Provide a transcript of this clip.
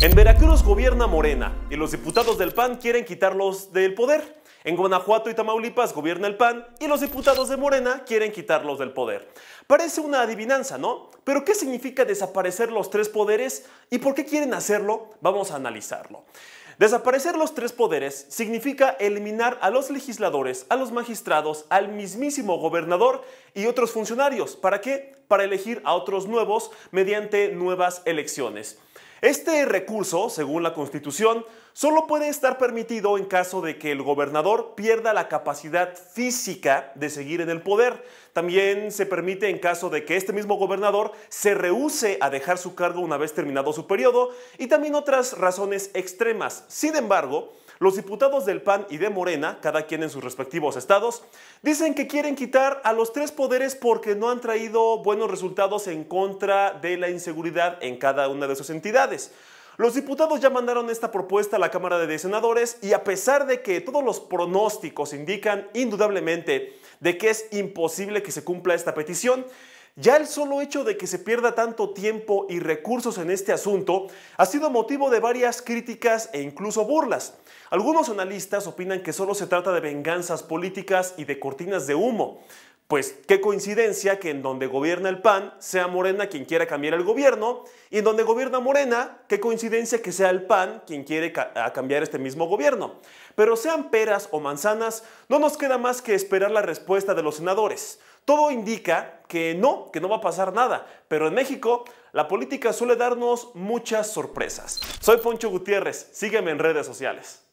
En Veracruz gobierna Morena y los diputados del PAN quieren quitarlos del poder. En Guanajuato y Tamaulipas gobierna el PAN y los diputados de Morena quieren quitarlos del poder. Parece una adivinanza, ¿no? Pero ¿qué significa desaparecer los tres poderes y por qué quieren hacerlo? Vamos a analizarlo. Desaparecer los tres poderes significa eliminar a los legisladores, a los magistrados, al mismísimo gobernador y otros funcionarios. ¿Para qué? Para elegir a otros nuevos mediante nuevas elecciones. Este recurso, según la Constitución, solo puede estar permitido en caso de que el gobernador pierda la capacidad física de seguir en el poder. También se permite en caso de que este mismo gobernador se rehúse a dejar su cargo una vez terminado su periodo y también otras razones extremas. Sin embargo, los diputados del PAN y de Morena, cada quien en sus respectivos estados, dicen que quieren quitar a los tres poderes porque no han traído buenos resultados en contra de la inseguridad en cada una de sus entidades. Los diputados ya mandaron esta propuesta a la Cámara de Senadores y a pesar de que todos los pronósticos indican indudablemente de que es imposible que se cumpla esta petición, ya el solo hecho de que se pierda tanto tiempo y recursos en este asunto ha sido motivo de varias críticas e incluso burlas. Algunos analistas opinan que solo se trata de venganzas políticas y de cortinas de humo. Pues qué coincidencia que en donde gobierna el PAN sea Morena quien quiera cambiar el gobierno y en donde gobierna Morena, qué coincidencia que sea el PAN quien quiere cambiar este mismo gobierno. Pero sean peras o manzanas, no nos queda más que esperar la respuesta de los senadores. Todo indica que no, que no va a pasar nada, pero en México la política suele darnos muchas sorpresas. Soy Poncho Gutiérrez, sígueme en redes sociales.